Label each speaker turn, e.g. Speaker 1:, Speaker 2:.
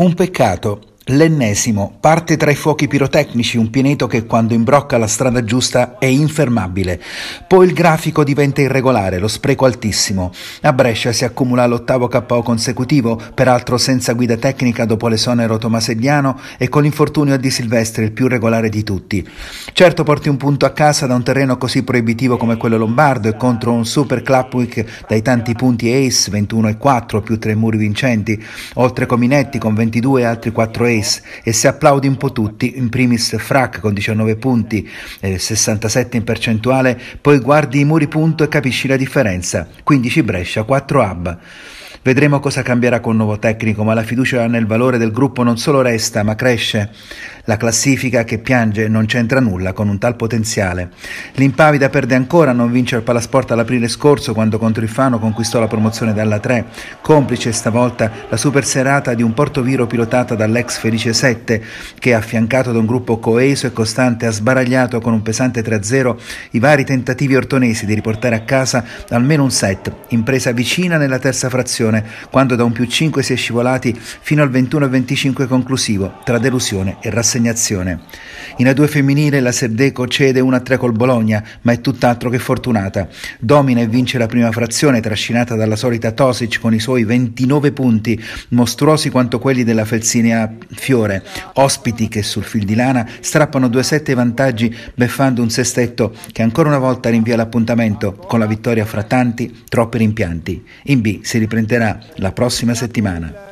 Speaker 1: un peccato L'ennesimo parte tra i fuochi pirotecnici un pianeta che quando imbrocca la strada giusta è infermabile. Poi il grafico diventa irregolare, lo spreco altissimo. A Brescia si accumula l'ottavo KO consecutivo, peraltro senza guida tecnica dopo l'esonero tomasegliano e con l'infortunio di Silvestri il più regolare di tutti. Certo porti un punto a casa da un terreno così proibitivo come quello lombardo e contro un super Clapwick dai tanti punti ace 21 e 4 più tre muri vincenti, oltre Cominetti con 22 e altri 4 ace Pace e se applaudi un po' tutti, in primis Frac con 19 punti, eh, e 67 in percentuale, poi guardi i muri punto e capisci la differenza, 15 Brescia, 4 Hub. Vedremo cosa cambierà con il nuovo tecnico, ma la fiducia nel valore del gruppo non solo resta, ma cresce. La classifica che piange non c'entra nulla con un tal potenziale. L'Impavida perde ancora non vince il Palasport all'aprile scorso quando contro il Fano conquistò la promozione dalla 3, complice stavolta la super serata di un Porto Viro pilotata dall'ex Felice 7 che affiancato da un gruppo coeso e costante ha sbaragliato con un pesante 3-0 i vari tentativi ortonesi di riportare a casa almeno un set, impresa vicina nella terza frazione quando da un più 5 si è scivolati fino al 21-25 conclusivo tra delusione e rassegnazione assegnazione. In A2 femminile la Serdeco cede 1-3 col Bologna, ma è tutt'altro che fortunata. Domina e vince la prima frazione, trascinata dalla solita Tosic con i suoi 29 punti, mostruosi quanto quelli della Felsinia Fiore. Ospiti che sul fil di lana strappano 2-7 vantaggi, beffando un sestetto che ancora una volta rinvia l'appuntamento con la vittoria fra tanti, troppi rimpianti. In B si riprenderà la prossima settimana.